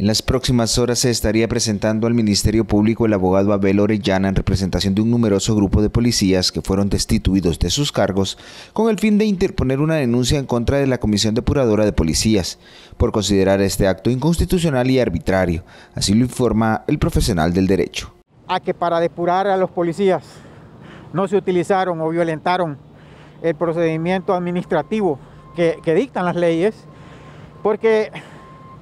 En las próximas horas se estaría presentando al Ministerio Público el abogado Abel Orellana en representación de un numeroso grupo de policías que fueron destituidos de sus cargos con el fin de interponer una denuncia en contra de la Comisión Depuradora de Policías por considerar este acto inconstitucional y arbitrario. Así lo informa el profesional del derecho. A que para depurar a los policías no se utilizaron o violentaron el procedimiento administrativo que, que dictan las leyes porque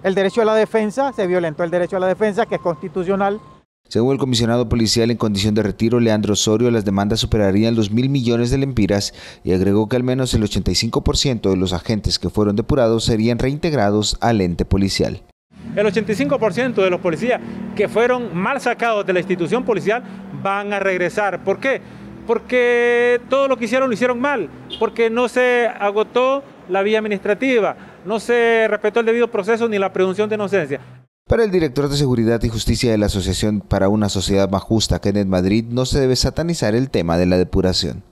el derecho a la defensa, se violentó el derecho a la defensa, que es constitucional. Según el comisionado policial en condición de retiro, Leandro Osorio, las demandas superarían los mil millones de lempiras y agregó que al menos el 85% de los agentes que fueron depurados serían reintegrados al ente policial. El 85% de los policías que fueron mal sacados de la institución policial van a regresar. ¿Por qué? Porque todo lo que hicieron lo hicieron mal, porque no se agotó la vía administrativa, no se respetó el debido proceso ni la presunción de inocencia. Para el director de Seguridad y Justicia de la Asociación para una Sociedad Más Justa, Kenneth Madrid, no se debe satanizar el tema de la depuración.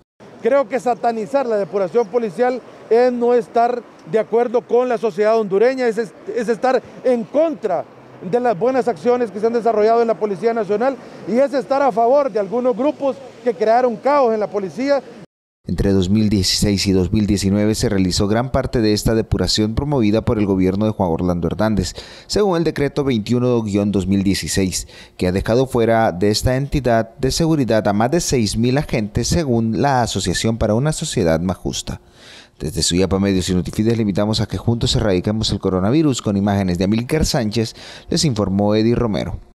Creo que satanizar la depuración policial es no estar de acuerdo con la sociedad hondureña, es, es estar en contra de las buenas acciones que se han desarrollado en la Policía Nacional y es estar a favor de algunos grupos que crearon caos en la policía entre 2016 y 2019 se realizó gran parte de esta depuración promovida por el gobierno de Juan Orlando Hernández, según el decreto 21-2016, que ha dejado fuera de esta entidad de seguridad a más de 6.000 agentes según la Asociación para una Sociedad Más Justa. Desde Suyapa Medios y Notifides limitamos a que juntos erradiquemos el coronavirus con imágenes de Amílcar Sánchez, les informó Eddie Romero.